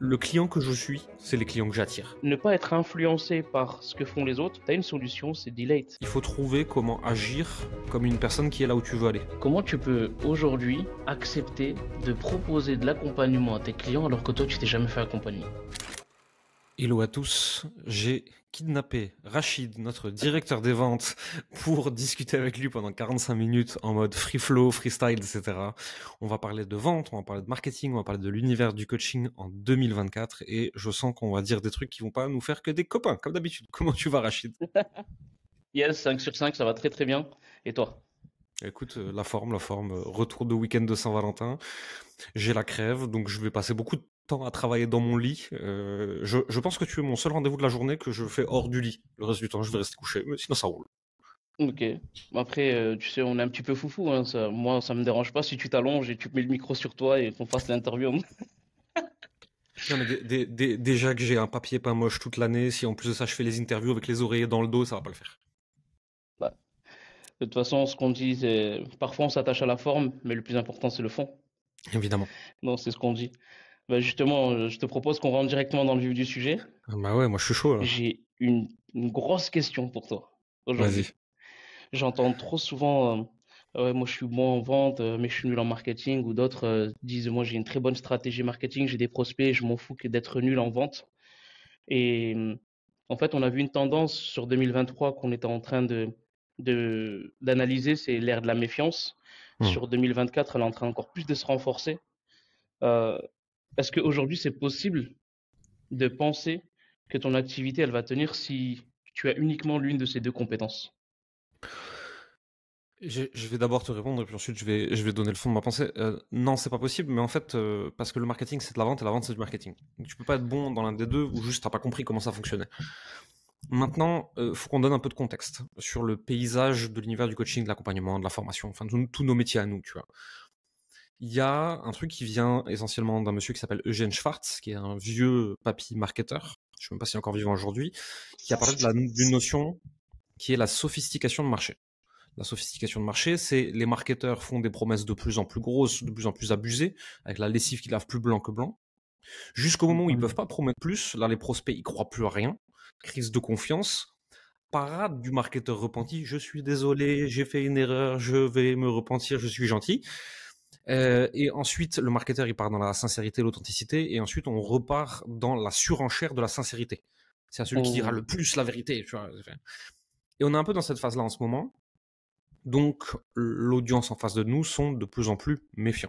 le client que je suis, c'est les clients que j'attire. Ne pas être influencé par ce que font les autres, t'as une solution, c'est delayed. Il faut trouver comment agir comme une personne qui est là où tu veux aller. Comment tu peux aujourd'hui accepter de proposer de l'accompagnement à tes clients alors que toi tu t'es jamais fait accompagner Hello à tous, j'ai kidnappé Rachid, notre directeur des ventes, pour discuter avec lui pendant 45 minutes en mode free flow, freestyle, etc. On va parler de vente, on va parler de marketing, on va parler de l'univers du coaching en 2024 et je sens qu'on va dire des trucs qui vont pas nous faire que des copains, comme d'habitude. Comment tu vas Rachid Yes, 5 sur 5, ça va très très bien. Et toi Écoute, euh, la forme, la forme, euh, retour de week-end de Saint-Valentin. J'ai la crève, donc je vais passer beaucoup de temps à travailler dans mon lit. Euh, je, je, pense que tu es mon seul rendez-vous de la journée que je fais hors du lit. Le reste du temps, je vais rester couché, mais sinon ça roule. Ok. Après, euh, tu sais, on est un petit peu foufou. Hein, ça. Moi, ça me dérange pas si tu t'allonges et tu mets le micro sur toi et qu'on fasse l'interview. déjà que j'ai un papier pas moche toute l'année, si en plus de ça je fais les interviews avec les oreillers dans le dos, ça va pas le faire. Bah, de toute façon, ce qu'on dit, c'est parfois on s'attache à la forme, mais le plus important c'est le fond. Évidemment. Non, c'est ce qu'on dit. Bah, justement, euh, je te propose qu'on rentre directement dans le vif du sujet. Ah bah ouais, moi je suis chaud J'ai une, grosse question pour toi Vas-y. J'entends trop souvent, euh, ouais, moi je suis bon en vente, euh, mais je suis nul en marketing, ou d'autres disent, moi j'ai une très bonne stratégie marketing, j'ai des prospects, je m'en fous d'être nul en vente. Et mm, en fait, on a vu une tendance sur 2023 qu'on était en train de, de d'analyser, c'est l'ère de la méfiance. Mmh. Sur 2024, elle est en train encore plus de se renforcer. Euh, est-ce qu'aujourd'hui, c'est possible de penser que ton activité, elle va tenir si tu as uniquement l'une de ces deux compétences je, vais d'abord te répondre et puis ensuite je vais, je vais donner le fond de ma pensée. Euh, non, c'est pas possible, mais en fait, euh, parce que le marketing c'est de la vente et la vente c'est du marketing. Donc tu peux pas être bon dans l'un des deux ou juste tu n'as pas compris comment ça fonctionnait. Maintenant, il euh, faut qu'on donne un peu de contexte sur le paysage de l'univers du coaching, de l'accompagnement, de la formation, enfin tous nos métiers à nous, tu vois. Il y a un truc qui vient essentiellement d'un monsieur qui s'appelle Eugène Schwartz, qui est un vieux papy marketeur, je ne sais même pas s'il est encore vivant aujourd'hui, qui a parlé d'une notion qui est la sophistication de marché. La sophistication de marché, c'est les marketeurs font des promesses de plus en plus grosses, de plus en plus abusées, avec la lessive qui lave plus blanc que blanc. Jusqu'au moment où ils ne mmh. peuvent pas promettre plus, là les prospects ne croient plus à rien, crise de confiance, parade du marketeur repenti, je suis désolé, j'ai fait une erreur, je vais me repentir, je suis gentil. Euh, et ensuite, le marketeur, il part dans la sincérité, l'authenticité, et ensuite, on repart dans la surenchère de la sincérité. C'est celui qui dira mmh. le plus la vérité. Et on est un peu dans cette phase-là en ce moment. Donc, l'audience en face de nous sont de plus en plus méfiants.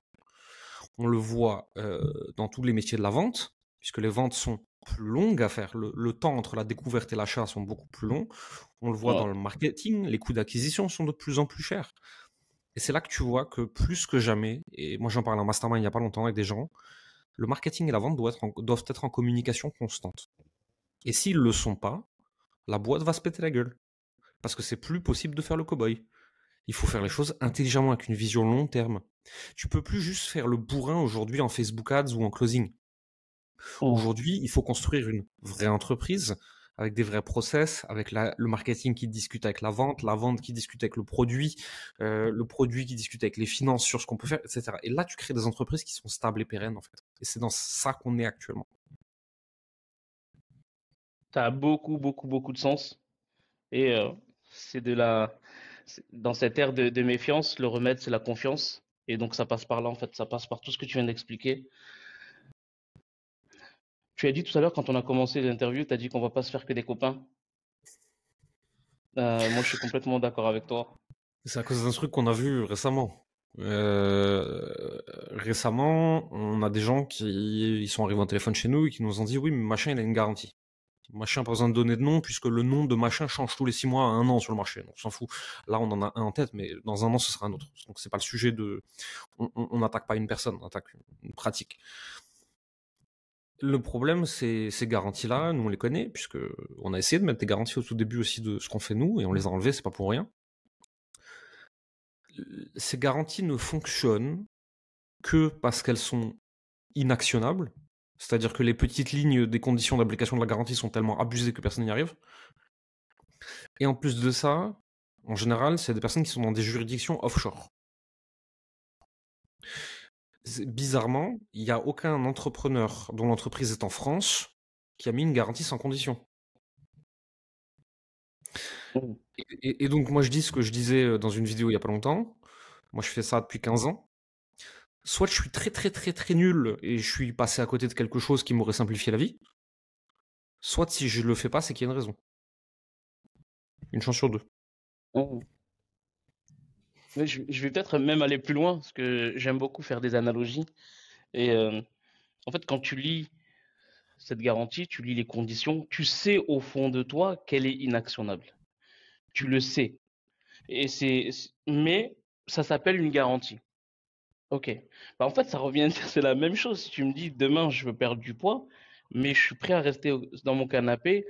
On le voit euh, dans tous les métiers de la vente, puisque les ventes sont plus longues à faire. Le, temps entre la découverte et l'achat sont beaucoup plus longs. On le voit oh. dans le marketing, les coûts d'acquisition sont de plus en plus chers. Et c'est là que tu vois que plus que jamais, et moi j'en parlais en mastermind il n'y a pas longtemps avec des gens, le marketing et la vente doivent être en, doivent être en communication constante. Et s'ils ne le sont pas, la boîte va se péter la gueule. Parce que c'est plus possible de faire le cow-boy. Il faut faire les choses intelligemment avec une vision long terme. Tu peux plus juste faire le bourrin aujourd'hui en Facebook Ads ou en closing. Oh. Aujourd'hui, il faut construire une vraie entreprise avec des vrais process, avec le marketing qui discute avec la vente, la vente qui discute avec le produit, euh, le produit qui discute avec les finances sur ce qu'on peut faire, etc. Et là, tu crées des entreprises qui sont stables et pérennes, en fait. Et c'est dans ça qu'on est actuellement. Ça a beaucoup, beaucoup, beaucoup de sens. Et euh, c'est de la. Dans cette ère de, de méfiance, le remède, c'est la confiance. Et donc, ça passe par là, en fait. Ça passe par tout ce que tu viens d'expliquer. Tu as dit tout à l'heure, quand on a commencé l'interview, tu as dit qu'on va pas se faire que des copains. Euh, moi, je suis complètement d'accord avec toi. C'est à cause d'un truc qu'on a vu récemment. Euh, récemment, on a des gens qui sont arrivés en téléphone chez nous et qui nous ont dit oui, mais machin, il a une garantie. Machin n'a pas besoin de donner de nom puisque le nom de machin change tous les six mois à un an sur le marché. Donc on s'en fout. Là, on en a un en tête, mais dans un an, ce sera un autre. Donc c'est pas le sujet de. On n'attaque pas une personne, on attaque une pratique. Le problème, c'est ces garanties-là, nous on les connaît, puisque on a essayé de mettre des garanties au tout début aussi de ce qu'on fait nous, et on les a enlevées, c'est pas pour rien. Ces garanties ne fonctionnent que parce qu'elles sont inactionnables, c'est-à-dire que les petites lignes des conditions d'application de la garantie sont tellement abusées que personne n'y arrive. Et en plus de ça, en général, c'est des personnes qui sont dans des juridictions offshore bizarrement, il n'y a aucun entrepreneur dont l'entreprise est en France qui a mis une garantie sans condition. Mmh. Et, donc, moi, je dis ce que je disais euh, dans une vidéo il n'y a pas longtemps. Moi, je fais ça depuis 15 ans. Soit je suis très, très, très, très nul et je suis passé à côté de quelque chose qui m'aurait simplifié la vie. Soit si je ne le fais pas, c'est qu'il y a une raison. Une chance sur deux. Mmh je, vais peut-être même aller plus loin, parce que j'aime beaucoup faire des analogies. Et euh, en fait, quand tu lis cette garantie, tu lis les conditions, tu sais au fond de toi qu'elle est inactionnable. Tu le sais. Et c'est, mais ça s'appelle une garantie. Ok. Bah, en fait, ça revient, c'est la même chose. Si tu me dis demain je veux perdre du poids, mais je suis prêt à rester dans mon canapé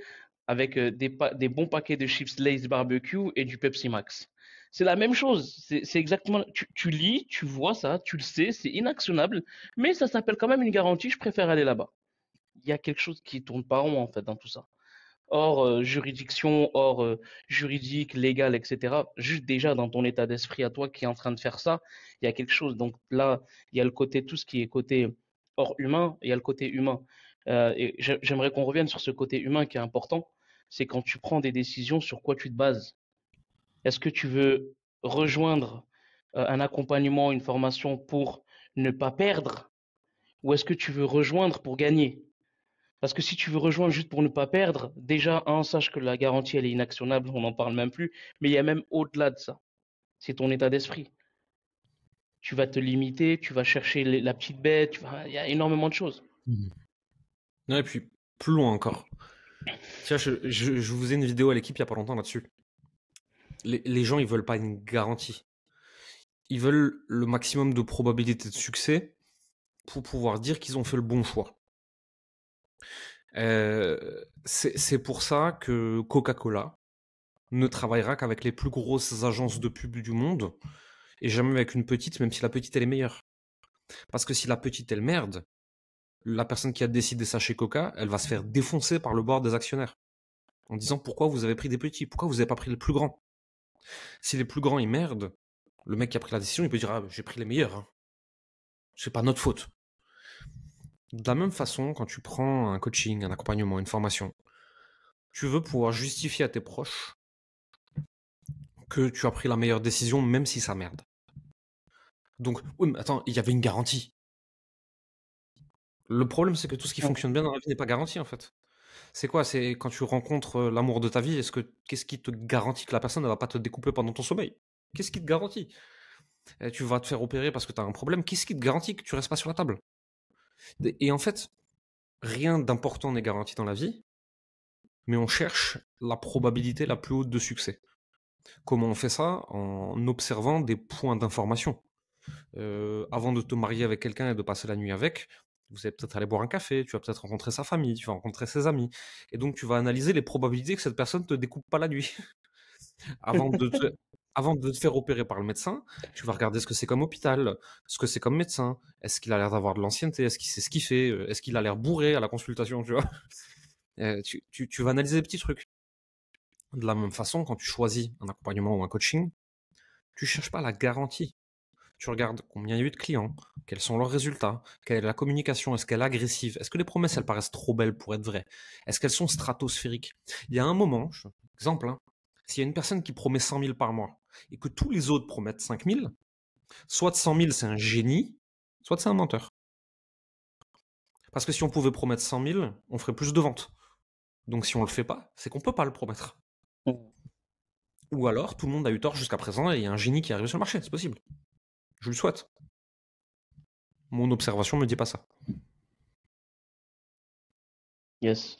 avec euh, des, des bons paquets de chips Lay's barbecue et du Pepsi Max c'est la même chose. C'est exactement. Tu, lis, tu vois ça, tu le sais, c'est inactionnable, mais ça s'appelle quand même une garantie. Je préfère aller là-bas. Il y a quelque chose qui tourne pas rond en fait dans tout ça. Hors euh, juridiction, hors euh, juridique, légal, etc. Juste déjà dans ton état d'esprit à toi qui est en train de faire ça, il y a quelque chose. Donc là, il y a le côté tout ce qui est côté hors humain, il y a le côté humain. Euh, et j'aimerais qu'on revienne sur ce côté humain qui est important. C'est quand tu prends des décisions sur quoi tu te bases est-ce que tu veux rejoindre euh, un accompagnement, une formation pour ne pas perdre Ou est-ce que tu veux rejoindre pour gagner Parce que si tu veux rejoindre juste pour ne pas perdre, déjà, un, sache que la garantie, elle est inactionnable, on n'en parle même plus, mais il y a même au-delà de ça. C'est ton état d'esprit. Tu vas te limiter, tu vas chercher la petite bête, il y a énormément de choses. Mmh non Et puis, plus loin encore. Tiens, je, je, vous ai une vidéo à l'équipe il n'y a pas longtemps là-dessus les, gens, ils veulent pas une garantie. Ils veulent le maximum de probabilité de succès pour pouvoir dire qu'ils ont fait le bon choix. Euh, c'est pour ça que Coca-Cola ne travaillera qu'avec les plus grosses agences de pub du monde et jamais avec une petite, même si la petite elle est meilleure. Parce que si la petite elle merde, la personne qui a décidé ça chez Coca, elle va se faire défoncer par le bord des actionnaires en disant pourquoi vous avez pris des petits, pourquoi vous n'avez pas pris le plus grand. Si les plus grands ils merdent, le mec qui a pris la décision, il peut dire ah, j'ai pris les meilleurs. Hein. C'est pas notre faute. De la même façon, quand tu prends un coaching, un accompagnement, une formation, tu veux pouvoir justifier à tes proches que tu as pris la meilleure décision, même si ça merde. Donc, oui, mais attends, il y avait une garantie. Le problème, c'est que tout ce qui fonctionne bien dans la vie n'est pas garanti, en fait. C'est quoi C'est quand tu rencontres euh, l'amour de ta vie, est-ce que qu'est-ce qui te garantit que la personne ne va pas te découper pendant ton sommeil Qu'est-ce qui te garantit eh, Tu vas te faire opérer parce que tu as un problème. Qu'est-ce qui te garantit que tu restes pas sur la table Et en fait, rien d'important n'est garanti dans la vie, mais on cherche la probabilité la plus haute de succès. Comment on fait ça En observant des points d'information. Euh, avant de te marier avec quelqu'un et de passer la nuit avec, vous allez peut-être aller boire un café, tu vas peut-être rencontrer sa famille, tu vas rencontrer ses amis. Et donc, tu vas analyser les probabilités que cette personne ne te découpe pas la nuit. avant, de te, faire opérer par le médecin, tu vas regarder ce que c'est comme hôpital, ce que c'est comme médecin. Est-ce qu'il a l'air d'avoir de l'ancienneté Est-ce qu'il sait ce qu'il fait Est-ce qu'il a l'air bourré à la consultation tu, vois euh, tu, vas analyser des petits trucs. De la même façon, quand tu choisis un accompagnement ou un coaching, tu cherches pas la garantie tu regardes combien il y a eu de clients, quels sont leurs résultats, quelle est la communication, est-ce qu'elle est agressive, est-ce que les promesses, elles paraissent trop belles pour être vraies, est-ce qu'elles sont stratosphériques. Il y a un moment, exemple, hein, s'il y a une personne qui promet 100 000 par mois et que tous les autres promettent 5 000, soit 100 000, c'est un génie, soit c'est un menteur. Parce que si on pouvait promettre 100 000, on ferait plus de ventes. Donc si on le fait pas, c'est qu'on ne peut pas le promettre. Mmh. Ou alors tout le monde a eu tort jusqu'à présent et il y a un génie qui arrive sur le marché, c'est possible. Je le souhaite. Mon observation ne me dit pas ça. Yes.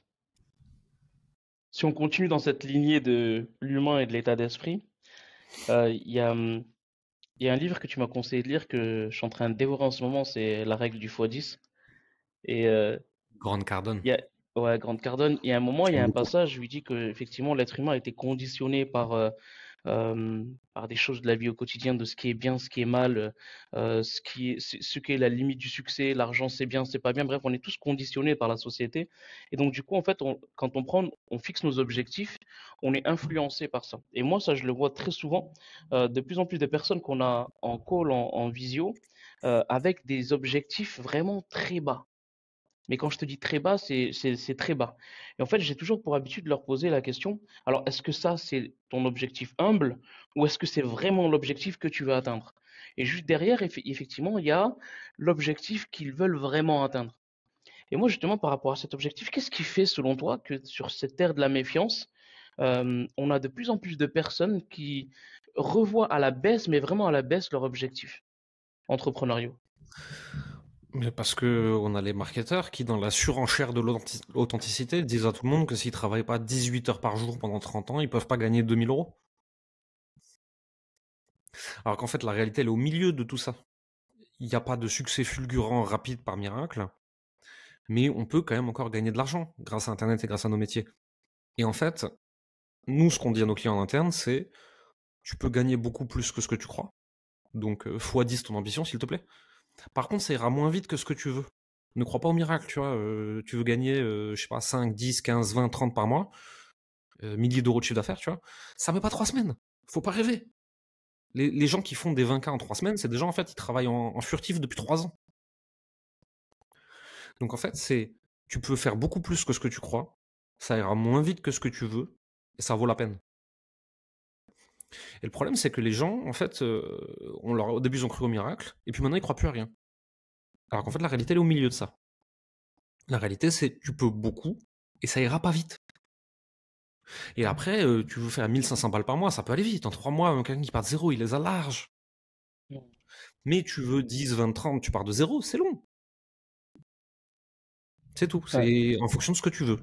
Si on continue dans cette lignée de l'humain et de l'état d'esprit, euh, hum, il y, a, un livre que tu m'as conseillé de lire que je suis en train de dévorer en ce moment, c'est La règle du x10. Et, euh, Grande Cardone. ouais, Grande Cardone. Et à un moment, il y a un passage où il dit qu'effectivement, l'être humain a été conditionné par euh, euh, par des choses de la vie au quotidien, de ce qui est bien, ce qui est mal, euh, ce, qui est, ce la limite du succès, l'argent c'est bien, c'est pas bien. Bref, on est tous conditionnés par la société. Et donc, du coup, en fait, quand on prend, on fixe nos objectifs, on est influencé par ça. Et moi, ça, je le vois très souvent, euh, de plus en plus de personnes qu'on a en call, en visio, avec des objectifs vraiment très bas. Mais quand je te dis très bas, c'est très bas. Et en fait, j'ai toujours pour habitude de leur poser la question, alors est-ce que ça, c'est ton objectif humble ou est-ce que c'est vraiment l'objectif que tu veux atteindre Et juste derrière, effectivement, il y a l'objectif qu'ils veulent vraiment atteindre. Et moi, justement, par rapport à cet objectif, qu'est-ce qui fait, selon toi, que sur cette terre de la méfiance, on a de plus en plus de personnes qui revoient à la baisse, mais vraiment à la baisse, leur objectif entrepreneuriaux mais parce que on a les marketeurs qui, dans la surenchère de l'authenticité, disent à tout le monde que s'ils travaillent pas 18 heures par jour pendant 30 ans, ils peuvent pas gagner 2000 euros. Alors qu'en fait, la réalité, elle est au milieu de tout ça. Il n'y a pas de succès fulgurant, rapide par miracle, mais on peut quand même encore gagner de l'argent grâce à Internet et grâce à nos métiers. Et en fait, nous, ce qu'on dit à nos clients en interne, c'est tu peux gagner beaucoup plus que ce que tu crois. Donc, euh, x10 ton ambition, s'il te plaît. Par contre, ça ira moins vite que ce que tu veux. Ne crois pas au miracle, tu vois. Euh, tu veux gagner, euh, je sais pas, 5, 10, 15, 20, 30 par mois, euh, milliers d'euros de chiffre d'affaires, tu vois. Ça met pas trois semaines. Faut pas rêver. Les, gens qui font des 20K en trois semaines, c'est des gens, en fait, qui travaillent en, en furtif depuis trois ans. Donc, en fait, c'est tu peux faire beaucoup plus que ce que tu crois. Ça ira moins vite que ce que tu veux. Et ça vaut la peine. Et le problème, c'est que les gens, en fait, euh, au début, ils ont cru au miracle, et puis maintenant, ils croient plus à rien. Alors qu'en fait, la réalité, elle est au milieu de ça. La réalité, c'est tu peux beaucoup, et ça ira pas vite. Et après, euh, tu veux faire 1500 balles par mois, ça peut aller vite. En trois mois, quelqu'un qui part de zéro, il les a large. Mais tu veux 10, 20, 30, tu pars de zéro, c'est long. C'est tout. C'est en fonction de ce que tu veux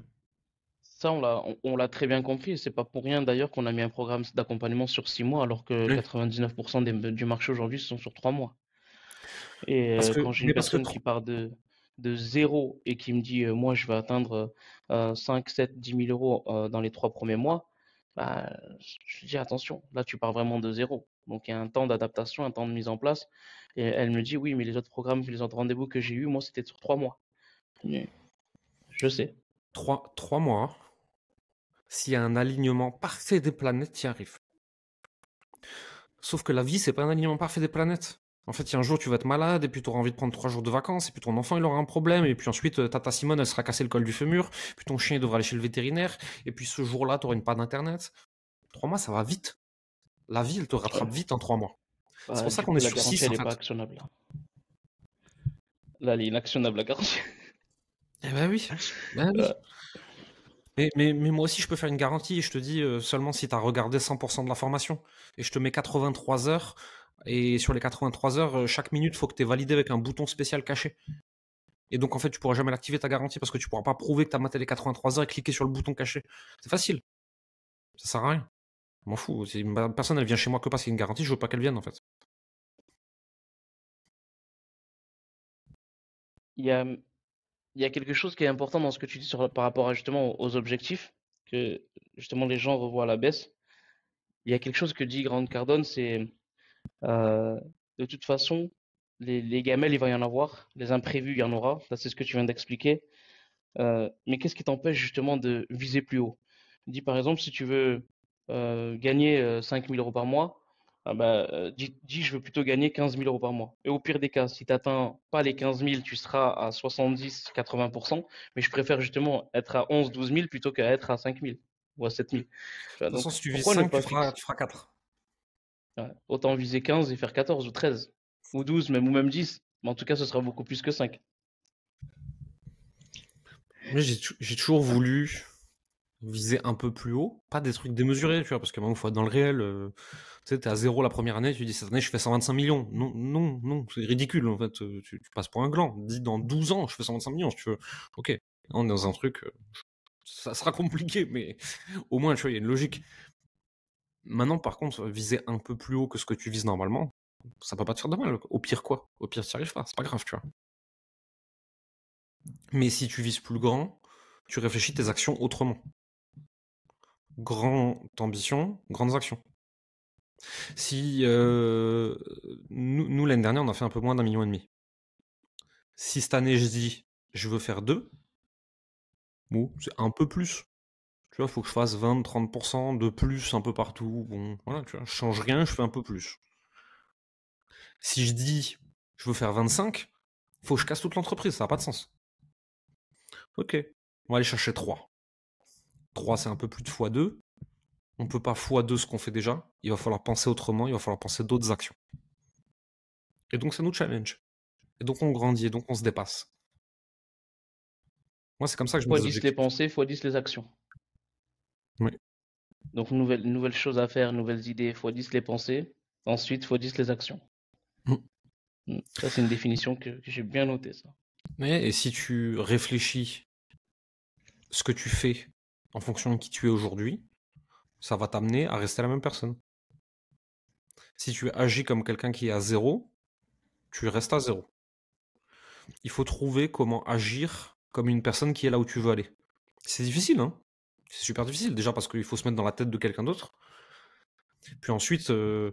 on l'a, très bien compris. Et c'est pas pour rien d'ailleurs qu'on a mis un programme d'accompagnement sur six mois, alors que 99% du marché aujourd'hui sont sur trois mois. Et euh, quand j'ai une personne qui part de, de zéro et qui me dit euh, moi je vais atteindre 5, 7, 10 000 euros euh, dans les trois premiers mois, bah, je dis attention, là tu pars vraiment de zéro. Donc il y a un temps d'adaptation, un temps de mise en place. Et elle me dit oui, mais les autres programmes, les autres rendez-vous que j'ai eu, moi c'était sur trois mois. Je sais. 3 trois mois hein s'il y a un alignement parfait des planètes, tu y Sauf que la vie, c'est pas un alignement parfait des planètes. En fait, il y a un jour, tu vas être malade, et puis tu auras envie de prendre trois jours de vacances, et puis ton enfant, il aura un problème, et puis ensuite, euh, tata Simone, elle sera cassée le col du fémur, puis ton chien, il devra aller chez le vétérinaire, et puis ce jour-là, tu auras une panne d'internet. Trois mois, ça va vite. La vie, elle te rattrape vite en trois mois. c'est pour ça qu'on est sur six, pas actionnable. Là, elle est inactionnable, la garantie. Eh Ben oui. Ben euh, mais, moi aussi, je peux faire une garantie. et Je te dis euh, seulement si tu as regardé 100% de la formation. Et je te mets 83 heures. Et sur les 83 heures, euh, chaque minute, faut que tu es validé avec un bouton spécial caché. Et donc, en fait, tu pourras jamais l'activer ta garantie parce que tu pourras pas prouver que tu as maté les 83 heures et cliquer sur le bouton caché. C'est facile. Ça sert à rien. Je m'en fous. personne, elle vient chez moi que parce qu'il y a une garantie, je veux pas qu'elle vienne, en fait. Il y a il y a quelque chose qui est important dans ce que tu dis par rapport justement aux objectifs, que justement les gens revoient à la baisse. Il y a quelque chose que dit Grande Cardone, c'est euh, de toute façon, les, gamelles, il va y en avoir, les imprévus, il y en aura, ça c'est ce que tu viens d'expliquer. Euh, mais qu'est-ce qui t'empêche justement de viser plus haut Dis par exemple, si tu veux euh, gagner 5000 euh, euros par mois, ah bah, euh, dis, je veux plutôt gagner 15 000 euros par mois. Et au pire des cas, si tu n'atteins pas les 15 000, tu seras à 70-80%, mais je préfère justement être à 11-12 000 plutôt qu'à être à 5 000 ou à 7 000. de toute façon, si tu vises 5, tu feras, 4. autant viser 15 et faire 14 ou 13, ou 12 même, ou même 10, mais en tout cas, ce sera beaucoup plus que 5. J'ai toujours voulu viser un peu plus haut, pas des trucs démesurés, tu vois, parce que même il faut dans le réel. Euh, tu sais, t'es à zéro la première année, tu dis cette année je fais 125 millions. Non, non, non, c'est ridicule en fait. Euh, tu, passes pour un gland. Dis dans 12 ans je fais 125 millions, tu veux. Ok, on est dans un truc, euh, ça sera compliqué, mais au moins tu il y a une logique. Maintenant, par contre, viser un peu plus haut que ce que tu vises normalement, ça peut pas te faire de mal. Au pire quoi Au pire, tu arrives pas, c'est pas grave, tu vois. Mais si tu vises plus grand, tu réfléchis tes actions autrement grande ambition, grandes actions. Si euh, nous, l'année dernière, on a fait un peu moins d'un million et demi. Si cette année, je dis, je veux faire deux, bon, c'est un peu plus. Tu vois, il faut que je fasse 20-30% de plus un peu partout. Bon, voilà, tu vois, je change rien, je fais un peu plus. Si je dis, je veux faire 25, faut que je casse toute l'entreprise, ça n'a pas de sens. Ok, on va aller chercher trois. 3, c'est un peu plus de fois 2 On ne peut pas fois 2 ce qu'on fait déjà. Il va falloir penser autrement, il va falloir penser d'autres actions. Et donc, ça nous challenge. Et donc, on grandit, et donc, on se dépasse. Moi, c'est comme ça que je fois 10 les pensées, fois 10 les actions. Oui. Donc, nouvelle, nouvelles choses à faire, nouvelles idées, fois 10 les pensées. Ensuite, fois 10 les actions. Mm. Mm. Ça, c'est une définition que, j'ai bien notée, ça. Mais, et si tu réfléchis ce que tu fais en fonction de qui tu es aujourd'hui, ça va t'amener à rester la même personne. Si tu agis comme quelqu'un qui est à zéro, tu restes à zéro. Il faut trouver comment agir comme une personne qui est là où tu veux aller. C'est difficile, hein C'est super difficile, déjà parce qu'il faut se mettre dans la tête de quelqu'un d'autre. Puis ensuite, euh,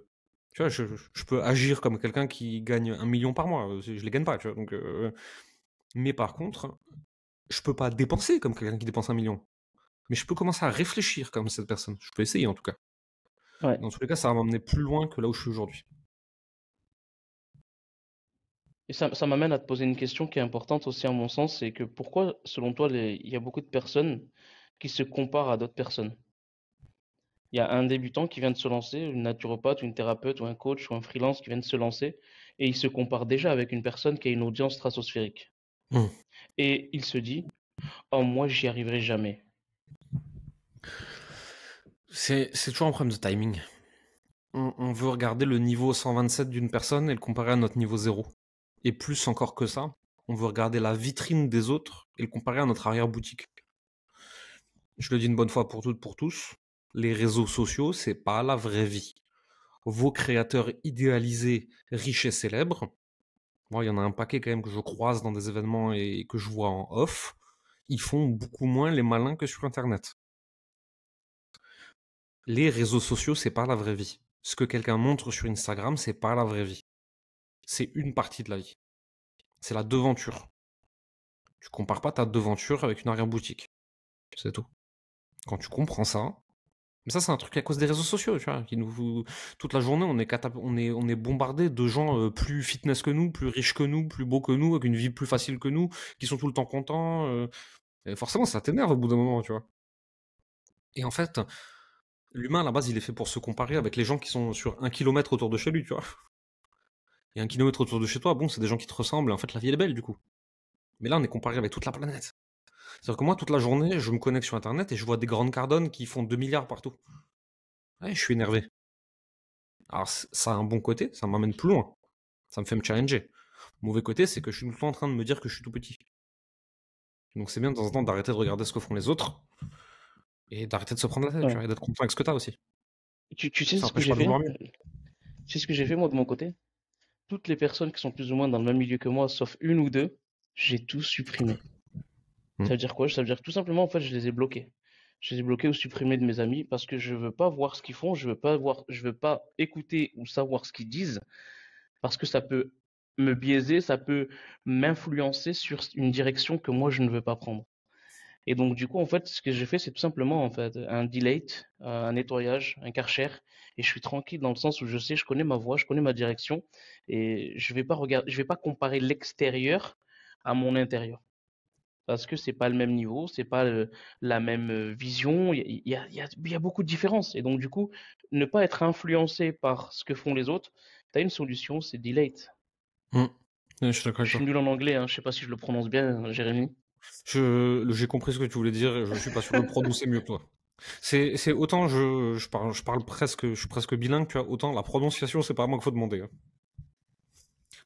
tu vois, je, peux agir comme quelqu'un qui gagne un million par mois. Euh, je les gagne pas, tu vois. Donc, euh, mais par contre, je ne peux pas dépenser comme quelqu'un qui dépense un million mais je peux commencer à réfléchir comme cette personne. Je peux essayer en tout cas. Dans tous les cas, ça va m'emmener plus loin que là où je suis aujourd'hui. Et ça, m'amène à te poser une question qui est importante aussi à mon sens, c'est que pourquoi, selon toi, il y a beaucoup de personnes qui se comparent à d'autres personnes Il y a un débutant qui vient de se lancer, une naturopathe, une thérapeute ou un coach ou un freelance qui vient de se lancer, et il se compare déjà avec une personne qui a une audience stratosphérique. Mmh. Et il se dit, oh moi j'y arriverai jamais. C'est toujours un problème de timing. On, veut regarder le niveau 127 d'une personne et le comparer à notre niveau 0. Et plus encore que ça, on veut regarder la vitrine des autres et le comparer à notre arrière-boutique. Je le dis une bonne fois pour toutes, pour tous, les réseaux sociaux, c'est pas la vraie vie. Vos créateurs idéalisés, riches et célèbres, moi, il y en a un paquet quand même que je croise dans des événements et que je vois en off, ils font beaucoup moins les malins que sur Internet. Les réseaux sociaux, c'est pas la vraie vie. Ce que quelqu'un montre sur Instagram, c'est pas la vraie vie. C'est une partie de la vie. C'est la devanture. Tu compares pas ta devanture avec une arrière-boutique. C'est tout. Quand tu comprends ça, mais ça, c'est un truc à cause des réseaux sociaux, tu vois, toute la journée, on est bombardé de gens euh, plus fitness que nous, plus riches que nous, plus beaux que nous, avec une vie plus facile que nous, qui sont tout le temps contents. Euh. forcément, ça t'énerve au bout d'un moment, tu vois. Et en fait, l'humain à la base il est fait pour se comparer avec les gens qui sont sur un kilomètre autour de chez lui, tu vois. Et un kilomètre autour de chez toi, bon, c'est des gens qui te ressemblent, en fait la vie est belle du coup. Mais là on est comparé avec toute la planète. C'est-à-dire que moi toute la journée je me connecte sur internet et je vois des grandes cardones qui font 2 milliards partout. Ouais, je suis énervé. Alors ça a un bon côté, ça m'amène plus loin. Ça me fait me challenger. mauvais côté, c'est que je suis tout le temps en train de me dire que je suis tout petit. Donc c'est bien de temps en temps d'arrêter de regarder ce que font les autres et d'arrêter de se prendre la tête, tu et d'être content avec ce que t'as aussi. Tu, tu sais ce que j'ai fait Tu sais ce que j'ai fait moi de mon côté Toutes les personnes qui sont plus ou moins dans le même milieu que moi, sauf une ou deux, j'ai tout supprimé. Hmm. Ça veut dire quoi Ça veut dire tout simplement, en fait, je les ai bloqués. Je les ai bloqués ou supprimés de mes amis parce que je veux pas voir ce qu'ils font, je veux pas voir, je veux pas écouter ou savoir ce qu'ils disent parce que ça peut me biaiser, ça peut m'influencer sur une direction que moi je ne veux pas prendre. Et donc, du coup, en fait, ce que j'ai fait, c'est tout simplement, en fait, un delay, euh, un nettoyage, un karcher, et je suis tranquille dans le sens où je sais, je connais ma voie, je connais ma direction, et je vais pas je vais pas comparer l'extérieur à mon intérieur. Parce que c'est pas le même niveau, c'est pas la même vision, il y a, beaucoup de différences. Et donc, du coup, ne pas être influencé par ce que font les autres, tu as une solution, c'est delete. Mmh. Je, suis nul en anglais, hein. je sais pas si je le prononce bien, Jérémy. J'ai compris ce que tu voulais dire, je suis pas sûr de prononcer mieux que toi. C'est autant je, je, parle, je parle presque, je suis presque bilingue, tu autant la prononciation, c'est pas à moi qu'il faut demander. Hein.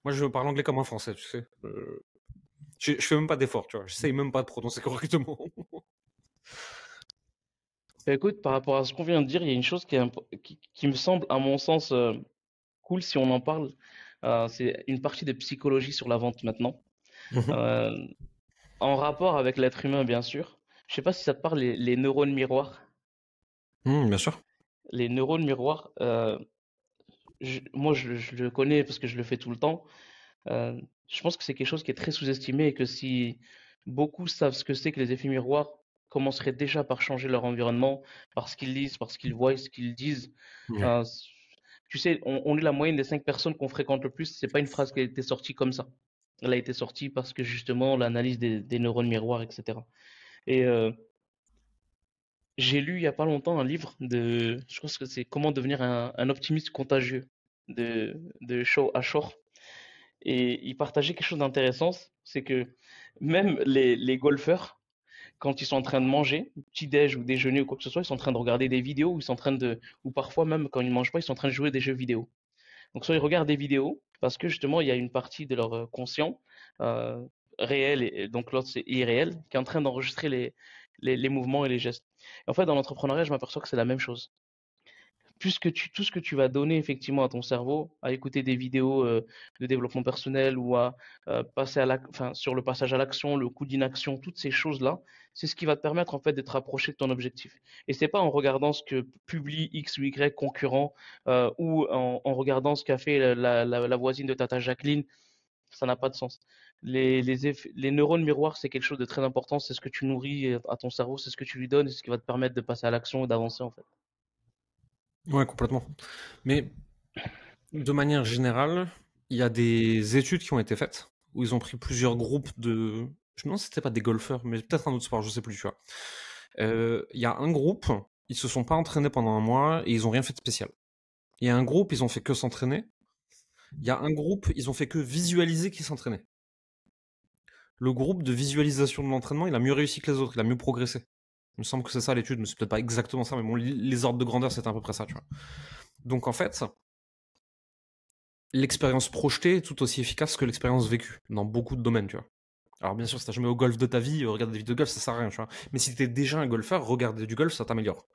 Moi, je parle anglais comme un français, tu sais. Euh, je, je, fais même pas d'effort, tu vois. J'essaye même pas de prononcer correctement. Bah, écoute, par rapport à ce qu'on vient de dire, il y a une chose qui, est qui, me semble, à mon sens, euh, cool si on en parle. Euh, c'est une partie de psychologie sur la vente maintenant. Mmh en rapport avec l'être humain, bien sûr. Je ne sais pas si ça te parle, les, neurones miroirs. Mmh, bien sûr. Les neurones miroirs, euh, moi je, le connais parce que je le fais tout le temps. Euh, je pense que c'est quelque chose qui est très sous-estimé et que si beaucoup savent ce que c'est que les effets miroirs, commenceraient déjà par changer leur environnement, par ce qu'ils lisent, par ce qu'ils voient, ce qu'ils disent. tu sais, on, est la moyenne des cinq personnes qu'on fréquente le plus. Ce n'est pas une phrase qui a été sortie comme ça elle a été sortie parce que justement l'analyse des, neurones miroirs, etc. Et euh, j'ai lu il y a pas longtemps un livre de, je pense que c'est Comment devenir un, optimiste contagieux de de Shaw Ashore. Et il partageait quelque chose d'intéressant, c'est que même les, golfeurs, quand ils sont en train de manger, petit déj ou déjeuner ou quoi que ce soit, ils sont en train de regarder des vidéos ou ils sont en train de, ou parfois même quand ils ne mangent pas, ils sont en train de jouer des jeux vidéo. Donc soit ils regardent des vidéos, parce que justement, il y a une partie de leur conscient réel, et donc l'autre c'est irréel, qui est en train d'enregistrer les, les, mouvements et les gestes. en fait, dans l'entrepreneuriat, je m'aperçois que c'est la même chose. Puisque tu, tout ce que tu vas donner effectivement à ton cerveau, à écouter des vidéos euh, de développement personnel ou à euh, passer à sur le passage à l'action, le coup d'inaction, toutes ces choses-là, c'est ce qui va te permettre en fait d'être rapproché de ton objectif. Et c'est pas en regardant ce que publie X ou Y concurrent euh, ou en, regardant ce qu'a fait la, voisine de Tata Jacqueline, ça n'a pas de sens. Les, les neurones miroirs, c'est quelque chose de très important, c'est ce que tu nourris à ton cerveau, c'est ce que tu lui donnes, c'est ce qui va te permettre de passer à l'action et d'avancer en fait. Ouais, complètement. Mais de manière générale, il y a des études qui ont été faites où ils ont pris plusieurs groupes de. Je me demande c'était pas des golfeurs, mais peut-être un autre sport, je sais plus, tu vois. Euh, il y a un groupe, ils se sont pas entraînés pendant un mois et ils ont rien fait de spécial. Il y a un groupe, ils ont fait que s'entraîner. Il y a un groupe, ils ont fait que visualiser qu'ils s'entraînaient. Le groupe de visualisation de l'entraînement, il a mieux réussi que les autres, il a mieux progressé. Il me semble que c'est ça l'étude, mais c'est peut-être pas exactement ça, mais bon, les ordres de grandeur, c'est à peu près ça, tu vois. Donc en fait, l'expérience projetée est tout aussi efficace que l'expérience vécue, dans beaucoup de domaines, tu vois. Alors bien sûr, si t'as jamais au golf de ta vie, euh, regarder des vidéos de golf, ça sert à rien, tu vois. Mais si t'es déjà un golfeur, regarder du golf, ça t'améliore.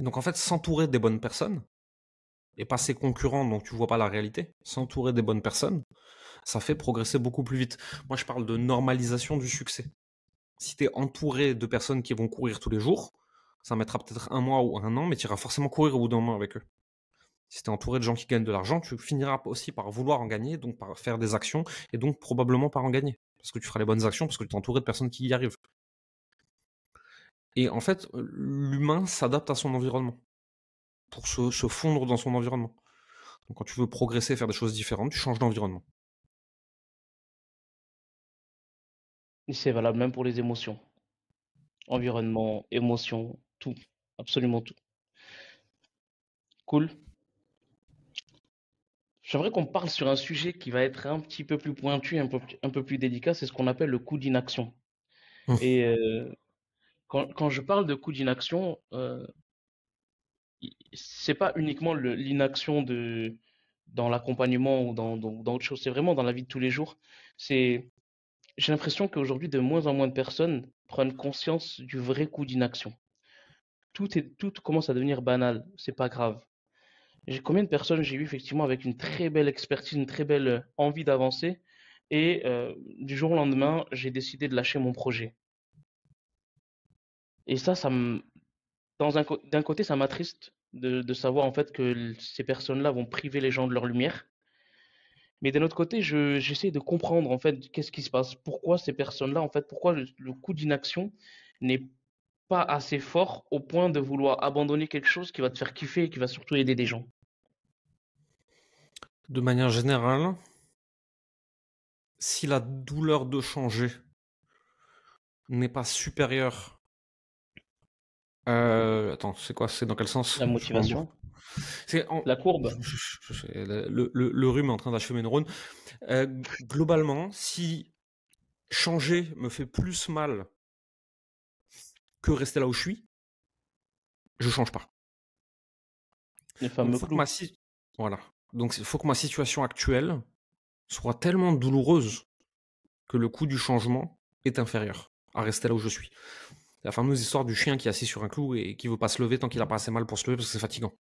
Donc en fait, s'entourer des bonnes personnes, et pas ses concurrents dont tu vois pas la réalité, s'entourer des bonnes personnes, ça fait progresser beaucoup plus vite. Moi, je parle de normalisation du succès si tu es entouré de personnes qui vont courir tous les jours, ça mettra peut-être un mois ou un an, mais tu iras forcément courir au bout d'un mois avec eux. Si tu es entouré de gens qui gagnent de l'argent, tu finiras aussi par vouloir en gagner, donc par faire des actions, et donc probablement par en gagner. Parce que tu feras les bonnes actions, parce que tu es entouré de personnes qui y arrivent. Et en fait, l'humain s'adapte à son environnement, pour se, se fondre dans son environnement. Donc quand tu veux progresser, faire des choses différentes, tu changes d'environnement. c'est valable même pour les émotions. Environnement, émotions, tout, absolument tout. Cool. J'aimerais qu'on parle sur un sujet qui va être un petit peu plus pointu, un peu, plus délicat, c'est ce qu'on appelle le coup d'inaction. Et euh, quand, je parle de coup d'inaction, euh, c'est pas uniquement l'inaction dans l'accompagnement ou dans, dans, autre chose, c'est vraiment dans la vie de tous les jours. C'est j'ai l'impression qu'aujourd'hui, de moins en moins de personnes prennent conscience du vrai coût d'inaction. Tout, tout commence à devenir banal, c'est pas grave. J'ai combien de personnes j'ai eu effectivement avec une très belle expertise, une très belle euh, envie d'avancer, et euh, du jour au lendemain, j'ai décidé de lâcher mon projet. Et ça, ça d'un côté, ça m'attriste de, de savoir en fait que ces personnes-là vont priver les gens de leur lumière, mais d'un autre côté, j'essaie de comprendre en fait qu'est-ce qui se passe, pourquoi ces personnes-là, en fait, pourquoi le, coup d'inaction n'est pas assez fort au point de vouloir abandonner quelque chose qui va te faire kiffer et qui va surtout aider des gens. De manière générale, si la douleur de changer n'est pas supérieure euh, attends, c'est quoi C'est dans quel sens La motivation c'est La courbe. Le, rhume est en train d'achever mes neurones. Euh, globalement, si changer me fait plus mal que rester là où je suis, je change pas. Il faut, que ma voilà. Donc, il faut que ma situation actuelle soit tellement douloureuse que le coût du changement est inférieur à rester là où je suis. La fameuse histoire du chien qui est assis sur un clou et qui veut pas se lever tant qu'il a pas assez mal pour se lever parce que c'est fatigant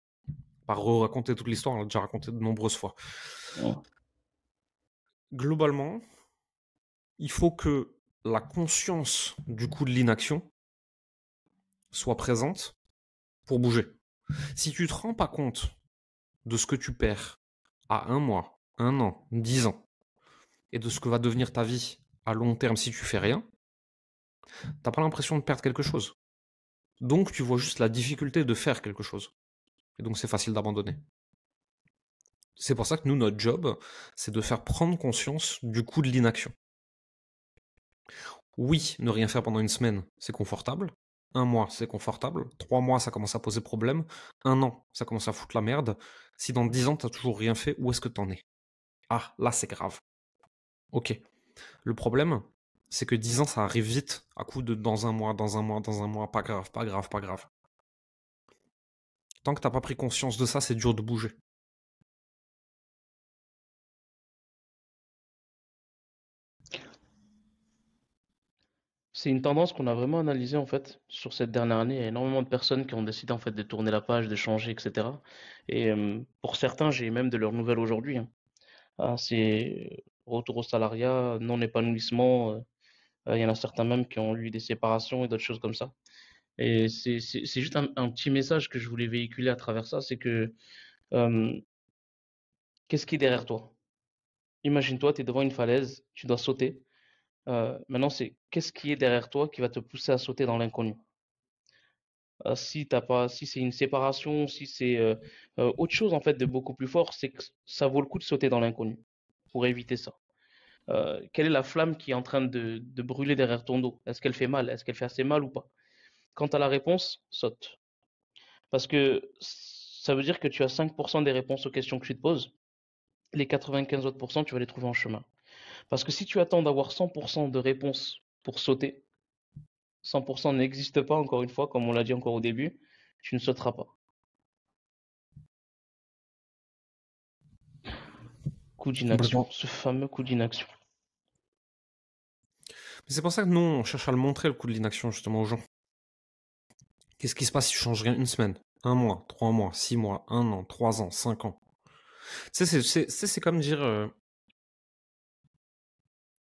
pas re-raconter toute l'histoire, on l'a déjà raconté de nombreuses fois. Globalement, il faut que la conscience du coût de l'inaction soit présente pour bouger. Si tu te rends pas compte de ce que tu perds à un mois, un an, dix ans, et de ce que va devenir ta vie à long terme si tu fais rien, n'as pas l'impression de perdre quelque chose. Donc tu vois juste la difficulté de faire quelque chose. Et donc c'est facile d'abandonner. C'est pour ça que nous, notre job, c'est de faire prendre conscience du coût de l'inaction. Oui, ne rien faire pendant une semaine, c'est confortable. Un mois, c'est confortable. Trois mois, ça commence à poser problème. Un an, ça commence à foutre la merde. Si dans dix ans, t'as toujours rien fait, où est-ce que t'en es Ah, là, c'est grave. Ok. Le problème, c'est que dix ans, ça arrive vite, à coup de dans un mois, dans un mois, dans un mois, pas grave, pas grave, pas grave. Tant que t'as pas pris conscience de ça, c'est dur de bouger. C'est une tendance qu'on a vraiment analysée en fait sur cette dernière année. Il y a énormément de personnes qui ont décidé en fait de tourner la page, de changer, etc. Et euh, pour certains, j'ai même de leurs nouvelles aujourd'hui. Hein. Ah, c'est retour au salariat, non épanouissement. Euh, euh, il y en a certains même qui ont eu des séparations et d'autres choses comme ça. Et c'est juste un, petit message que je voulais véhiculer à travers ça, c'est que qu'est-ce qui est derrière toi Imagine-toi, tu es devant une falaise, tu dois sauter. Euh, maintenant, c'est qu'est-ce qui est derrière toi qui va te pousser à sauter dans l'inconnu euh, si t'as pas, si c'est une séparation, si c'est euh, autre chose en fait de beaucoup plus fort, c'est que ça vaut le coup de sauter dans l'inconnu pour éviter ça. quelle est la flamme qui est en train de brûler derrière ton dos Est-ce qu'elle fait mal Est-ce qu'elle fait assez mal ou pas Quant à la réponse, saute. Parce que ça veut dire que tu as 5% des réponses aux questions que tu te poses. Les 95 autres tu vas les trouver en chemin. Parce que si tu attends d'avoir 100% de réponses pour sauter, 100% n'existe pas, encore une fois, comme on l'a dit encore au début, tu ne sauteras pas. Coup d'inaction, ce fameux coup d'inaction. Mais c'est pour ça que nous, on cherche à le montrer, le coup de l'inaction, justement, aux gens. Qu'est-ce qui se passe si je changes rien une semaine, un mois, trois mois, six mois, un an, trois ans, cinq ans Tu sais, c'est comme dire euh,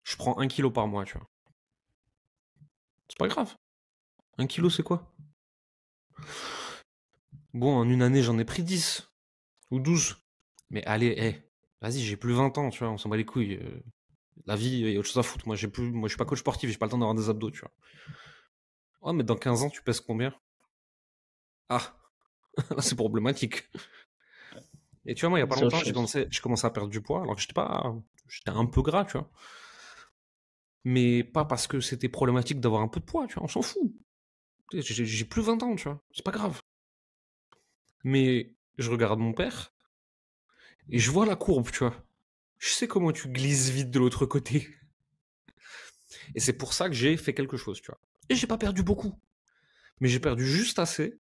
je prends un kilo par mois, tu vois. C'est pas grave. Un kilo, c'est quoi Bon, en une année, j'en ai pris 10 ou 12. Mais allez, vas-y, j'ai plus 20 ans, tu vois, on s'en bat les couilles. Euh, la vie, il y a autre chose à foutre. Moi, j'ai plus, moi, je suis pas coach sportif, j'ai pas le temps d'avoir des abdos, tu vois. Oh, mais dans 15 ans, tu pèses combien ah, c'est problématique. Et tu vois, moi, il n'y a pas longtemps, j'ai commencé, à perdre du poids, alors que j'étais pas. J'étais un peu gras, tu vois. Mais pas parce que c'était problématique d'avoir un peu de poids, tu vois, on s'en fout. J'ai plus 20 ans, tu vois, c'est pas grave. Mais je regarde mon père, et je vois la courbe, tu vois. Je sais comment tu glisses vite de l'autre côté. Et c'est pour ça que j'ai fait quelque chose, tu vois. Et j'ai pas perdu beaucoup. Mais j'ai perdu juste assez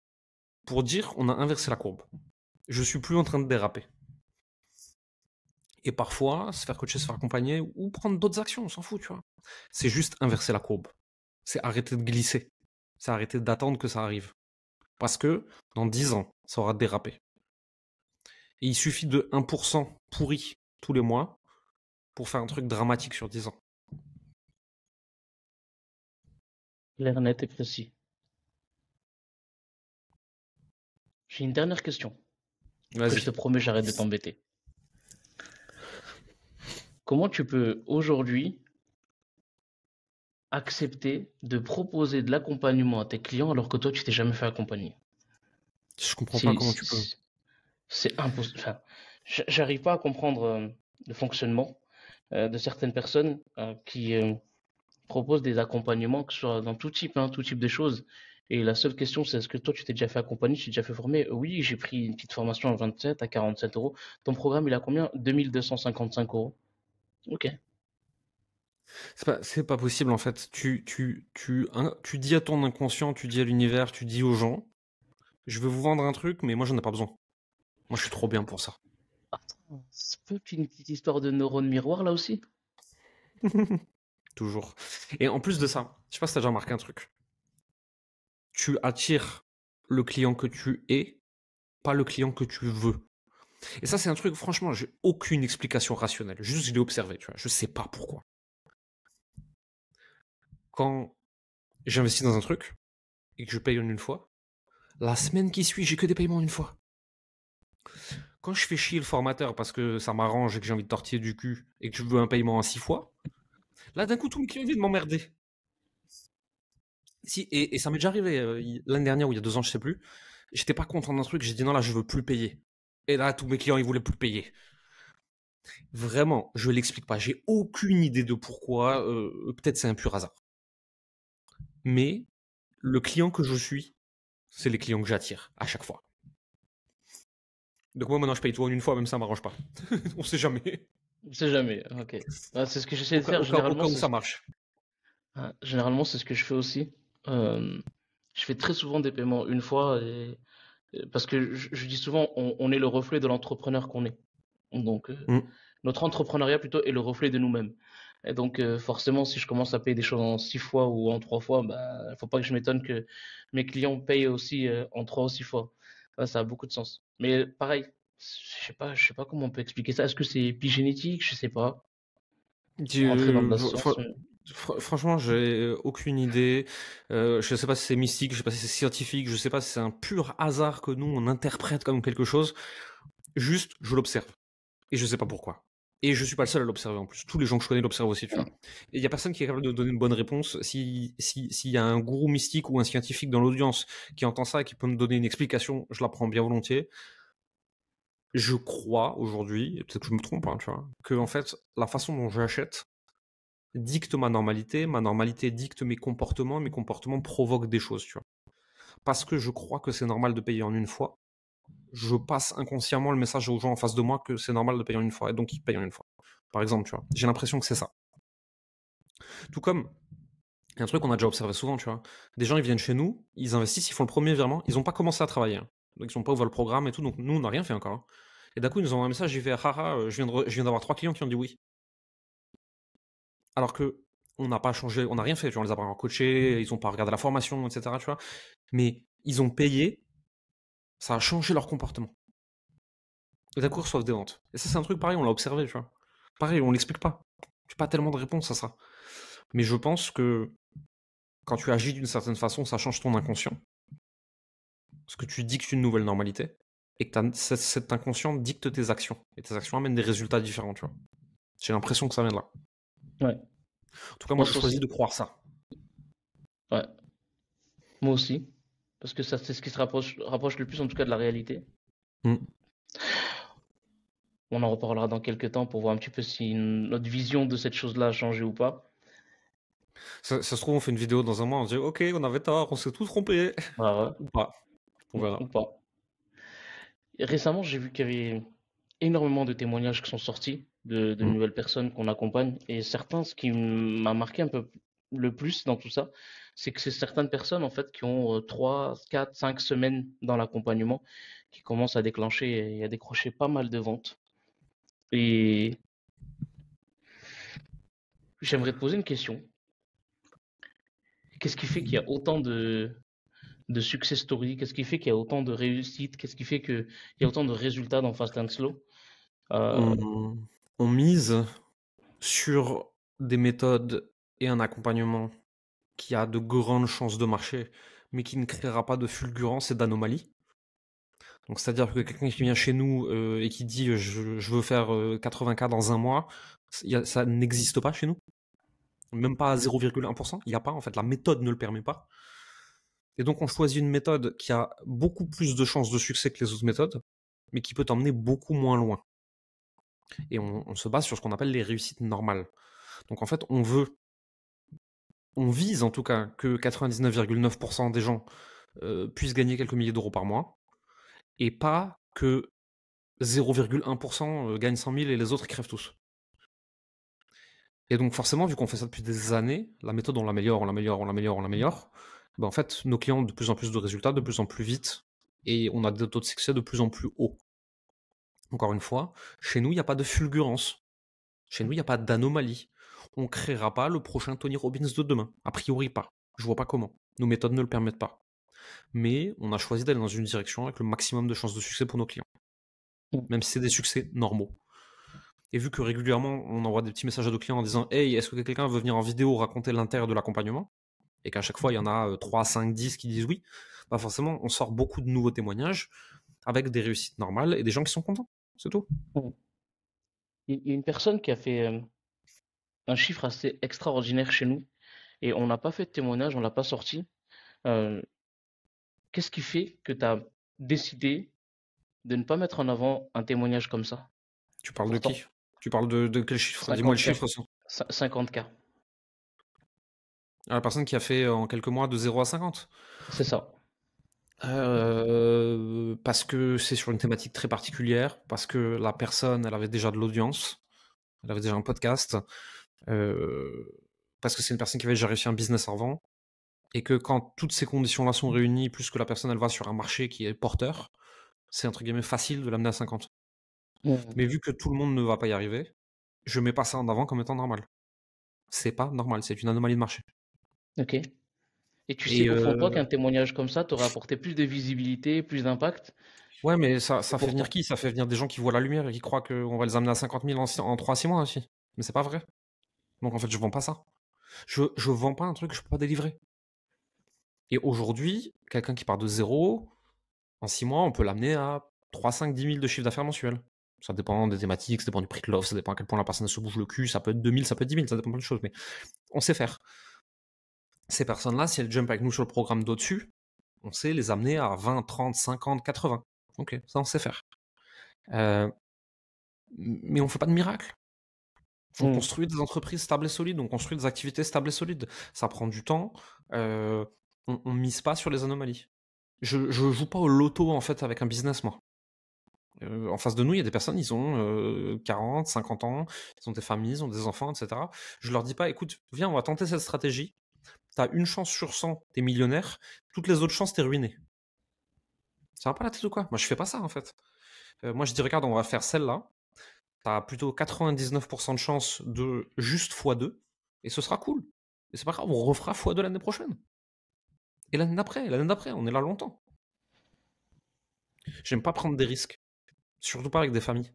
pour dire on a inversé la courbe. Je suis plus en train de déraper. Et parfois, se faire coacher, se faire accompagner ou prendre d'autres actions, on s'en fout, tu vois. C'est juste inverser la courbe. C'est arrêter de glisser. C'est arrêter d'attendre que ça arrive. Parce que dans 10 ans, ça aura dérapé. Et il suffit de 1% pourri tous les mois pour faire un truc dramatique sur 10 ans. L'air net et précis. une dernière question. je te promets, j'arrête de t'embêter. Comment tu peux aujourd'hui accepter de proposer de l'accompagnement à tes clients alors que toi, tu t'es jamais fait accompagner Je comprends pas comment tu peux. C'est impossible. j'arrive pas à comprendre euh, le fonctionnement euh, de certaines personnes euh, qui proposent des accompagnements, que ce soit dans tout type, hein, tout type de choses. Et la seule question, c'est est-ce que toi, tu t'es déjà fait accompagner, tu t'es déjà fait former euh, Oui, j'ai pris une petite formation à 27, à 47 euros. Ton programme, il a combien 2255 euros. Ok. C'est pas, pas possible en fait. Tu, tu, tu, tu dis à ton inconscient, tu dis à l'univers, tu dis aux gens, je veux vous vendre un truc, mais moi j'en ai pas besoin. Moi je suis trop bien pour ça. Attends, c'est peut-être une petite histoire de neurones miroir là aussi Toujours. Et en plus de ça, je sais pas si t'as déjà remarqué un truc tu attires le client que tu es, pas le client que tu veux. Et ça, c'est un truc, franchement, j'ai aucune explication rationnelle. Juste, je l'ai observé, tu vois. Je sais pas pourquoi. Quand j'investis dans un truc et que je paye en une fois, la semaine qui suit, j'ai que des paiements en une fois. Quand je fais chier le formateur parce que ça m'arrange et que j'ai envie de tortiller du cul et que je veux un paiement en six fois, là, d'un coup, tout le client vient de m'emmerder. Si, et, ça m'est déjà arrivé euh, l'année dernière ou il y a deux ans, je sais plus. J'étais pas content d'un truc, j'ai dit non, là, je veux plus payer. Et là, tous mes clients, ils voulaient plus payer. Vraiment, je l'explique pas. J'ai aucune idée de pourquoi. Euh, peut-être c'est un pur hasard. Mais le client que je suis, c'est les clients que j'attire à chaque fois. Donc moi maintenant je paye tout en une fois, même ça m'arrange pas. On sait jamais. On sait jamais, ok. Bah, c'est ce que j'essaie de faire. généralement, ça marche. Ah, généralement, c'est ce que je fais aussi je fais très souvent des paiements une fois et, parce que je, dis souvent on, est le reflet de l'entrepreneur qu'on est. Donc euh, mmh. notre entrepreneuriat plutôt est le reflet de nous-mêmes. Et donc euh, forcément si je commence à payer des choses en six fois ou en trois fois, il bah, faut pas que je m'étonne que mes clients payent aussi euh, en trois ou six fois. ça a beaucoup de sens. Mais pareil, je sais pas, je sais pas comment on peut expliquer ça. Est-ce que c'est épigénétique, je sais pas. Du franchement, j'ai aucune idée. Euh, je sais pas si c'est mystique, je ne sais pas si c'est scientifique, je sais pas si c'est un pur hasard que nous on interprète comme quelque chose. Juste, je l'observe et je sais pas pourquoi. Et je suis pas le seul à l'observer en plus. Tous les gens que je connais l'observent aussi. Et il n'y a personne qui est capable de donner une bonne réponse. Si s'il y a un gourou mystique ou un scientifique dans l'audience qui entend ça et qui peut me donner une explication, je la prends bien volontiers je crois aujourd'hui, peut-être que je me trompe, hein, que en fait, la façon dont j'achète dicte ma normalité, ma normalité dicte mes comportements, mes comportements provoquent des choses, tu Parce que je crois que c'est normal de payer en une fois, je passe inconsciemment le message aux gens en face de moi que c'est normal de payer en une fois, et donc ils payent en une fois. Par exemple, j'ai l'impression que c'est ça. Tout comme, il y a un truc qu'on a déjà observé souvent, tu vois, des gens ils viennent chez nous, ils investissent, ils font le premier virement, ils n'ont pas commencé à travailler. Hein. Donc ils sont pas ouvert le programme et tout, donc nous on n'a rien fait encore. Hein. Et d'un coup ils nous envoient un message, j'ai fait, «Ah, ah, euh, je viens d'avoir trois clients qui ont dit oui alors que on n'a pas changé, on n'a rien fait, tu vois, on les a pas encore coachés, mmh ils ont pas regardé la formation, etc. Tu vois, mais ils ont payé, ça a changé leur comportement. Et d'un ils reçoivent des ventes. Et ça, c'est un truc pareil, on l'a observé, tu vois. Pareil, on l'explique pas. J'ai pas tellement de réponses à ça. Mais je pense que quand tu agis d'une certaine façon, ça change ton inconscient. Parce que tu dictes une nouvelle normalité et que cet inconscient dicte tes actions. Et tes actions amènent des résultats différents, tu vois. J'ai l'impression que ça vient de là. En tout cas, moi, je choisis de croire ça. Ouais. Moi aussi. Parce que ça, c'est ce qui se rapproche, rapproche le plus, en tout cas, de la réalité. Hmm. On en reparlera dans quelques temps pour voir un petit peu si notre vision de cette chose-là a changé ou pas. Ça, se trouve, on fait une vidéo dans un mois, on dit Ok, on avait tort, on s'est tous trompé. Ah ouais. Ou pas. On verra. Ou pas. Récemment, j'ai vu qu'il y avait énormément de témoignages qui sont sortis de, mm. nouvelles personnes qu'on accompagne. Et certains, ce qui m'a marqué un peu le plus dans tout ça, c'est que c'est certaines personnes en fait qui ont 3, 4, 5 semaines dans l'accompagnement qui commencent à déclencher et à décrocher pas mal de ventes. Et j'aimerais te poser une question. Qu'est-ce qui fait qu'il y a autant de, de success story Qu'est-ce qui fait qu'il y a autant de réussites Qu'est-ce qui fait qu'il y a autant de résultats dans Fast and Slow euh, mm on mise sur des méthodes et un accompagnement qui a de grandes chances de marcher, mais qui ne créera pas de fulgurance et d'anomalie. Donc c'est-à-dire que quelqu'un qui vient chez nous euh, et qui dit euh, je, veux faire 80K euh, dans un mois, ça n'existe pas chez nous. Même pas à 0,1%, il n'y a pas en fait, la méthode ne le permet pas. Et donc on choisit une méthode qui a beaucoup plus de chances de succès que les autres méthodes, mais qui peut t'emmener beaucoup moins loin et on, se base sur ce qu'on appelle les réussites normales. Donc en fait, on veut, on vise en tout cas que 99,9% des gens euh, puissent gagner quelques milliers d'euros par mois, et pas que 0,1% gagne 100 000 et les autres crèvent tous. Et donc forcément, vu qu'on fait ça depuis des années, la méthode on l'améliore, on l'améliore, on l'améliore, on l'améliore. Ben en fait, nos clients ont de plus en plus de résultats, de plus en plus vite, et on a des taux de succès de plus en plus hauts encore une fois, chez nous, il n'y a pas de fulgurance. Chez nous, il n'y a pas d'anomalie. On ne créera pas le prochain Tony Robbins de demain. A priori pas. Je vois pas comment. Nos méthodes ne le permettent pas. Mais on a choisi d'aller dans une direction avec le maximum de chances de succès pour nos clients. Mm. Même si c'est des succès normaux. Et vu que régulièrement, on envoie des petits messages à nos clients en disant Hey, est-ce que quelqu'un veut venir en vidéo raconter l'intérêt de l'accompagnement Et qu'à chaque fois, il y en a 3, 5, 10 qui disent oui, bah forcément, on sort beaucoup de nouveaux témoignages avec des réussites normales et des gens qui sont contents. C'est tout. Il y a une personne qui a fait euh, un chiffre assez extraordinaire chez nous et on n'a pas fait de témoignage, on l'a pas sorti. Euh, qu'est-ce qui fait que tu as décidé de ne pas mettre en avant un témoignage comme ça Tu parles de qui Tu parles de, quel chiffre Dis-moi le chiffre. 50K. Ah, la personne qui a fait en quelques mois de 0 à 50 C'est ça. Euh, parce que c'est sur une thématique très particulière, parce que la personne, elle avait déjà de l'audience, elle avait déjà un podcast, euh, parce que c'est une personne qui avait déjà réussi un business avant, et que quand toutes ces conditions-là sont réunies, plus que la personne, elle va sur un marché qui est porteur, c'est entre guillemets facile de l'amener à 50. Mmh. Mais vu que tout le monde ne va pas y arriver, je mets pas ça en avant comme étant normal. C'est pas normal, c'est une anomalie de marché. Ok. Et tu sais euh... pourquoi qu'un témoignage comme ça t'aurait apporté plus de visibilité, plus d'impact Ouais, mais ça, fait venir qui Ça fait venir des gens qui voient la lumière et qui croient qu'on va les amener à 50 000 en, 3-6 mois aussi. Mais c'est pas vrai. Donc en fait, je vends pas ça. Je, je vends pas un truc que je peux pas délivrer. Et aujourd'hui, quelqu'un qui part de zéro, en 6 mois, on peut l'amener à 3, 5, 10 000 de chiffre d'affaires mensuel. Ça dépend des thématiques, ça dépend du prix de l'offre, ça dépend à quel point la personne se bouge le cul, ça peut être 2 000, ça peut être 10 000, ça dépend de plein de choses. Mais on sait faire ces personnes-là, si elles jump avec nous sur le programme d'au-dessus, on sait les amener à 20, 30, 50, 80. Ok, ça on sait faire. Euh, mais on ne fait pas de miracle. On hmm. construit des entreprises stables et solides, on construit des activités stables et solides. Ça prend du temps, euh, on, ne mise pas sur les anomalies. Je, ne joue pas au loto en fait avec un business, moi. Euh, en face de nous, il y a des personnes, ils ont 40, 50 ans, ils ont des familles, ils ont des enfants, etc. Je leur dis pas, écoute, viens, on va tenter cette stratégie T'as une chance sur 100, t'es millionnaire. Toutes les autres chances, t'es ruiné. Ça va pas la tête ou quoi Moi, je fais pas ça, en fait. Euh, moi, je dis, regarde, on va faire celle-là. T'as plutôt 99% de chance de juste x2. Et ce sera cool. Et c'est pas grave, on refera x2 l'année prochaine. Et l'année d'après, l'année d'après, on est là longtemps. J'aime pas prendre des risques. Surtout pas avec des familles.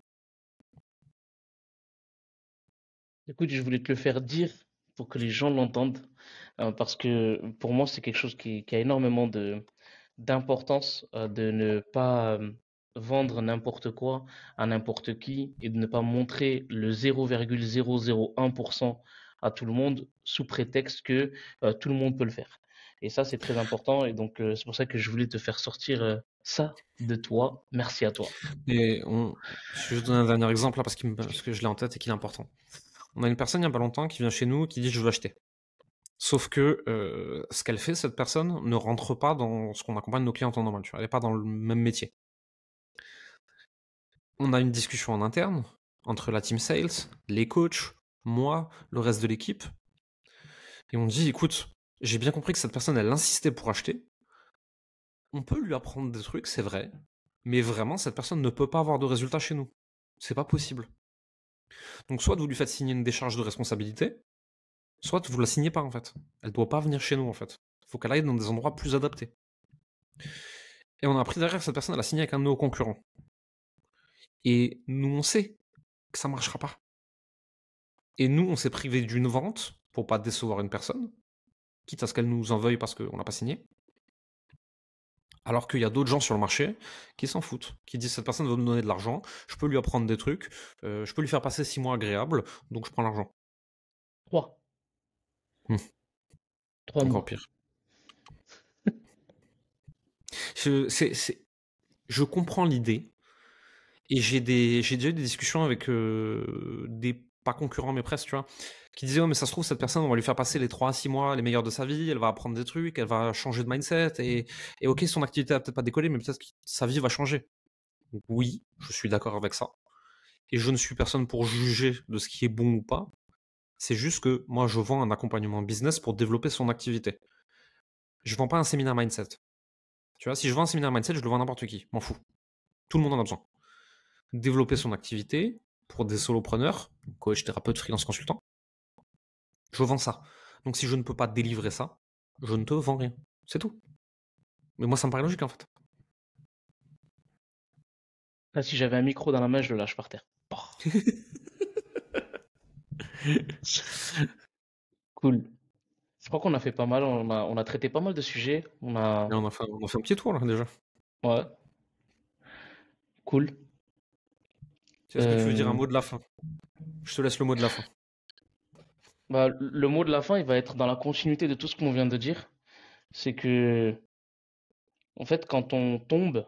Écoute, je voulais te le faire dire pour que les gens l'entendent. Euh, parce que pour moi, c'est quelque chose qui, a énormément de, d'importance euh, de ne pas euh, vendre n'importe quoi à n'importe qui et de ne pas montrer le 0,001% à tout le monde sous prétexte que tout le monde peut le faire. Et ça, c'est très important. Et donc, c'est pour ça que je voulais te faire sortir ça de toi. Merci à toi. Et je vais juste donner un dernier exemple hein, parce, que je l'ai en tête et qu'il est important. On a une personne il n'y a pas longtemps qui vient chez nous qui dit je veux acheter. Sauf que euh, ce qu'elle fait, cette personne, ne rentre pas dans ce qu'on accompagne nos clients en normal. Tu Elle n'est pas dans le même métier. On a une discussion en interne entre la team sales, les coachs, moi, le reste de l'équipe. Et on dit, écoute, j'ai bien compris que cette personne, elle insistait pour acheter. On peut lui apprendre des trucs, c'est vrai. Mais vraiment, cette personne ne peut pas avoir de résultats chez nous. C'est pas possible. Donc soit vous lui faites signer une décharge de responsabilité, soit vous la signez pas en fait. Elle doit pas venir chez nous en fait. Il Faut qu'elle aille dans des endroits plus adaptés. Et on a appris derrière cette personne elle a signé avec un de nos concurrents. Et nous on sait que ça marchera pas. Et nous on s'est privé d'une vente pour pas décevoir une personne, quitte à ce qu'elle nous en veuille parce qu'on l'a pas signé. Alors qu'il y a d'autres gens sur le marché qui s'en foutent, qui disent cette personne veut me donner de l'argent, je peux lui apprendre des trucs, euh, je peux lui faire passer six mois agréables, donc je prends l'argent. Mmh. Encore pire. je, comprends l'idée. Et j'ai déjà eu des discussions avec euh, des pas concurrents mais presque, tu vois, qui disaient oh mais ça se trouve cette personne on va lui faire passer les 3 à 6 mois les meilleurs de sa vie, elle va apprendre des trucs, elle va changer de mindset et, et ok son activité va peut-être pas décoller mais peut-être que sa vie va changer. Oui, je suis d'accord avec ça. Et je ne suis personne pour juger de ce qui est bon ou pas. C'est juste que moi, je vends un accompagnement business pour développer son activité. Je ne vends pas un séminaire mindset. Tu vois, si je vends un séminaire mindset, je le vends à n'importe qui. M'en fous. Tout le monde en a besoin. Développer son activité pour des solopreneurs, coach, thérapeute, freelance, consultant. Je vends ça. Donc si je ne peux pas délivrer ça, je ne te vends rien. C'est tout. Mais moi, ça me paraît logique en fait. Là, ah, si j'avais un micro dans la main, je le lâche par terre. cool. Je crois qu'on a fait pas mal, on a, on a traité pas mal de sujets. On a... on, a fait, a fait un petit tour là déjà. Ouais. Cool. tu veux dire un euh. mot de la fin Je te laisse le mot de la fin. Bah, le mot de la fin, il va être dans la continuité de tout ce qu'on vient de dire. C'est que, en fait, quand on tombe,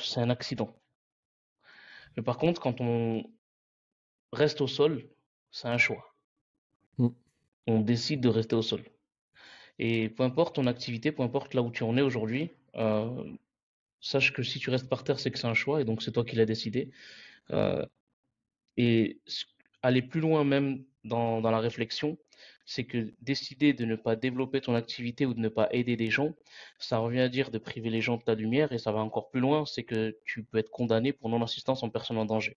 c'est un accident. Mais par contre, quand on reste au sol, c'est un choix. Mm. On décide de rester au sol. Et peu importe ton activité, peu importe là où tu en es aujourd'hui, euh, sache que si tu restes par terre, c'est que c'est un choix et donc c'est toi qui l'as décidé. Euh, et aller plus loin même dans, dans la réflexion, c'est que décider de ne pas développer ton activité ou de ne pas aider des gens, ça revient à dire de priver les gens de ta lumière et ça va encore plus loin, c'est que tu peux être condamné pour non-assistance en personne en danger.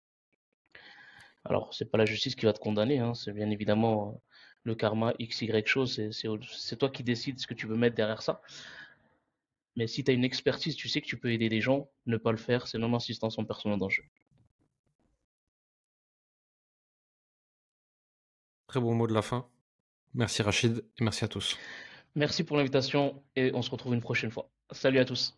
Alors, ce n'est pas la justice qui va te condamner, hein. c'est bien évidemment euh, le karma X, Y chose, c'est toi qui décides ce que tu veux mettre derrière ça. Mais si tu as une expertise, tu sais que tu peux aider les gens, ne pas le faire, c'est non-assistance en personne en danger. Très bon mot de la fin. Merci Rachid et merci à tous. Merci pour l'invitation et on se retrouve une prochaine fois. Salut à tous.